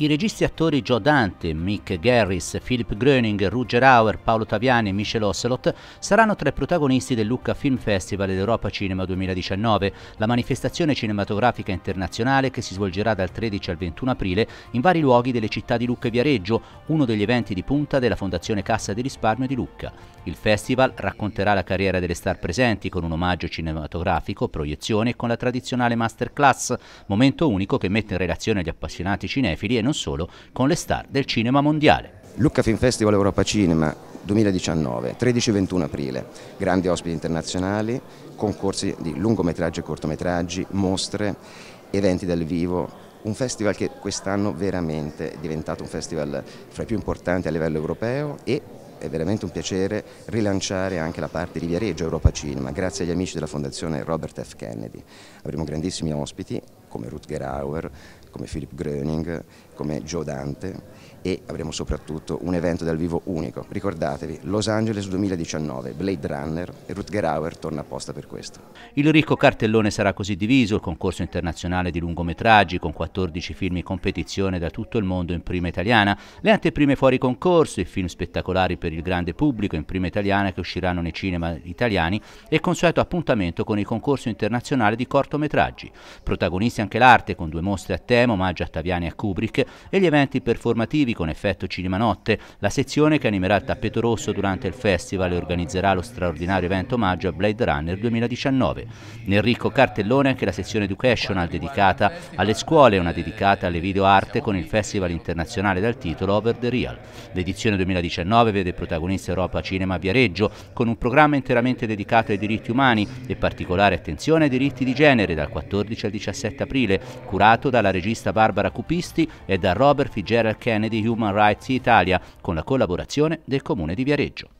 I registi attori Joe Dante, Mick Garris, Philip Gröning, Ruger Auer, Paolo Taviani e Michel Ocelot saranno tra i protagonisti del Lucca Film Festival d'Europa Cinema 2019, la manifestazione cinematografica internazionale che si svolgerà dal 13 al 21 aprile in vari luoghi delle città di Lucca e Viareggio, uno degli eventi di punta della Fondazione Cassa di Risparmio di Lucca. Il festival racconterà la carriera delle star presenti con un omaggio cinematografico, proiezione e con la tradizionale masterclass, momento unico che mette in relazione gli appassionati cinefili e non non solo, con le star del cinema mondiale. Lucca Film Festival Europa Cinema 2019, 13-21 aprile, grandi ospiti internazionali, concorsi di lungometraggi e cortometraggi, mostre, eventi dal vivo, un festival che quest'anno veramente è diventato un festival fra i più importanti a livello europeo e è veramente un piacere rilanciare anche la parte di Viareggio Europa Cinema, grazie agli amici della Fondazione Robert F. Kennedy. Avremo grandissimi ospiti come Rutger Hauer, come Philip Gröning, come Joe Dante e avremo soprattutto un evento dal vivo unico. Ricordatevi, Los Angeles 2019, Blade Runner e Rutger Hauer torna apposta per questo. Il ricco cartellone sarà così diviso, il concorso internazionale di lungometraggi con 14 film in competizione da tutto il mondo in prima italiana, le anteprime fuori concorso, i film spettacolari per il grande pubblico in prima italiana che usciranno nei cinema italiani e il consueto appuntamento con il concorso internazionale di cortometraggi. Protagonisti Esiste anche l'arte con due mostre a tema, omaggio a Taviani e a Kubrick, e gli eventi performativi con effetto Cinema Notte, la sezione che animerà il tappeto rosso durante il festival e organizzerà lo straordinario evento omaggio a Blade Runner 2019. Nel ricco cartellone anche la sezione educational dedicata alle scuole e una dedicata alle video arte con il festival internazionale dal titolo Over the Real. L'edizione 2019 vede protagonista Europa Cinema Viareggio con un programma interamente dedicato ai diritti umani e particolare attenzione ai diritti di genere dal 14 al 17 aprile aprile, curato dalla regista Barbara Cupisti e da Robert Fitzgerald Kennedy Human Rights Italia, con la collaborazione del Comune di Viareggio.